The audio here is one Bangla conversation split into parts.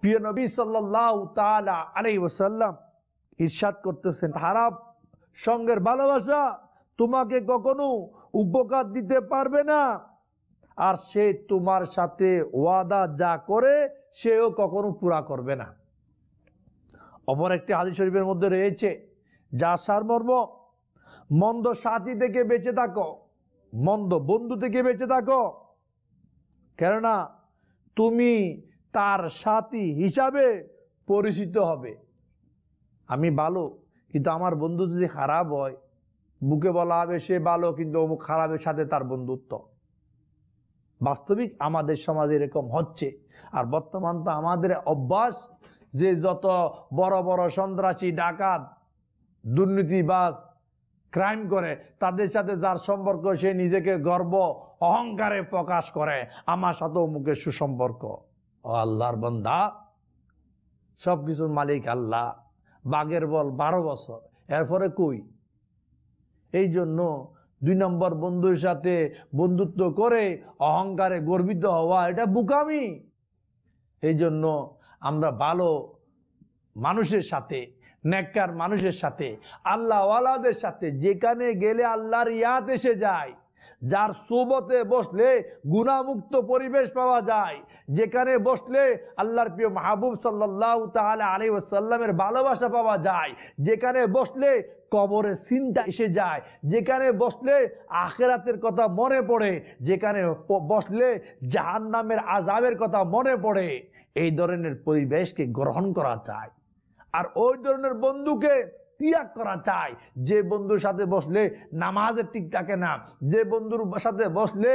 প্রিয় নবী সাল্লাম ইরশাদ করতেছেন হারাপ সঙ্গের ভালোবাসা তোমাকে কখনো উপকার দিতে পারবে না আর সে তোমার সাথে ওয়াদা যা করে সেও কখনো পুরা করবে না অপর একটি হাজি শরীফের মধ্যে রয়েছে যা সারমর্ম মন্দ সাথী থেকে বেঁচে থাকো মন্দ বন্ধু থেকে বেঁচে থাকো কেননা তুমি তার সাথী হিসাবে পরিচিত হবে আমি ভালো কিন্তু আমার বন্ধু যদি খারাপ হয় বুকে বলা হবে সে ভালো কিন্তু অমুক খারাপের সাথে তার বন্ধুত্ব বাস্তবিক আমাদের সমাজে এরকম হচ্ছে আর বর্তমান তো আমাদের অভ্যাস যে যত বড় বড় সন্ত্রাসী ডাকাত দুর্নীতিবাজ ক্রাইম করে তাদের সাথে যার সম্পর্ক সে নিজেকে গর্ব অহংকারে প্রকাশ করে আমার সাথে অমুকের সুসম্পর্ক ও আল্লাহর বন্দা সব কিছুর মালিক আল্লাহ বাঘের বল বারো বছর এরপরে কই এই জন্য দুই নম্বর বন্ধুর সাথে বন্ধুত্ব করে অহংকারে গর্বিত হওয়া এটা বুকামি এই জন্য আমরা ভালো মানুষের সাথে নেককার মানুষের সাথে আল্লাহওয়ালাদের সাথে যেখানে গেলে আল্লাহর ইয়াদ এসে যায় যার সোবতে বসলে গুণামুক্ত পরিবেশ পাওয়া যায় যেখানে বসলে আল্লাহর প্রিয় মাহবুব সাল্লাহ তাহলে আলী ওসাল্লামের ভালোবাসা পাওয়া যায় যেখানে বসলে কবরের সিনটা এসে যায় যেখানে বসলে আখেরাতের কথা মনে পড়ে যেখানে বসলে জাহান নামের আজাবের কথা মনে পড়ে এই ধরনের পরিবেশকে গ্রহণ করা যায় আর ওই ধরনের বন্ধুকে ত্যাগ করা চায় যে বন্ধুর সাথে বসলে নামাজের ঠিক থাকে না যে বন্ধুর সাথে বসলে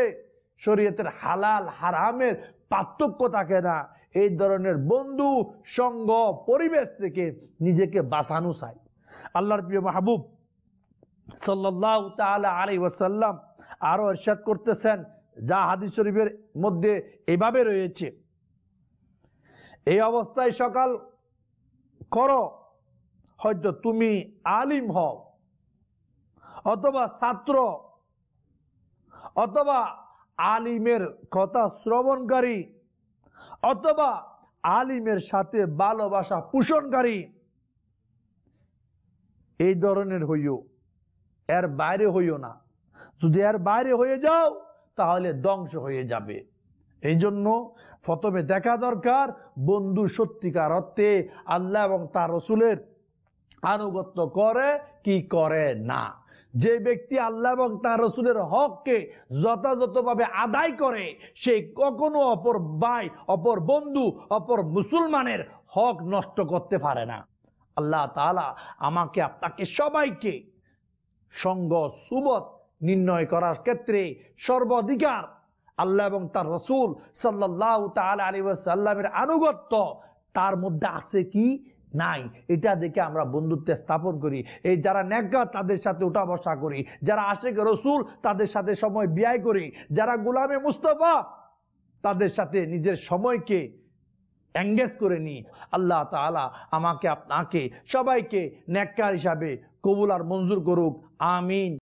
শরীয়তের হালাল হারামের পার্থক্য থাকে না এই ধরনের বন্ধু সঙ্গ পরিবেশ থেকে নিজেকে বাঁচানো চাই আল্লাহর প্রিয় মাহবুব সাল্লাহ তালা আলী ওয়াসাল্লাম আরও এরশাদ করতেছেন যা হাদিস শরীফের মধ্যে এভাবে রয়েছে এই অবস্থায় সকাল করো হয়তো তুমি আলিম হও অথবা ছাত্র অথবা আলিমের কথা শ্রবণকারী অথবা আলিমের সাথে ভালোবাসা পোষণকারী এই ধরনের হইও এর বাইরে হইও না যদি এর বাইরে হয়ে যাও তাহলে ধ্বংস হয়ে যাবে এই জন্য প্রথমে দেখা দরকার বন্ধু সত্যিকার অর্থে আল্লাহ এবং তার রসুলের আনুগত্য করে কি করে না যে ব্যক্তি আল্লাহ এবং তার রসুলের হককে যথাযথভাবে আদায় করে সে কখনো অপর ভাই অপর বন্ধু অপর মুসলমানের হক নষ্ট করতে পারে না আল্লাহ তালা আমাকে আপনাকে সবাইকে সঙ্গ সুবত নির্ণয় করার ক্ষেত্রে সর্বাধিকার আল্লাহ এবং তার রসুল সাল্লাহ তাল আলী সাল্লামের আনুগত্য তার মধ্যে আছে কি নাই এটা দেখে আমরা বন্ধুত্ব স্থাপন করি এই যারা ন্যাজ্ঞা তাদের সাথে উঠা বসা করি যারা আশেখ রসুল তাদের সাথে সময় ব্যয় করি যারা গুলামে মুস্তফা তাদের সাথে নিজের সময়কে অ্যাঙ্গেজ করে নিই আল্লাহ তালা আমাকে আপনাকে সবাইকে ন্যাক্কা হিসাবে কবুল আর মঞ্জুর করুক আমিন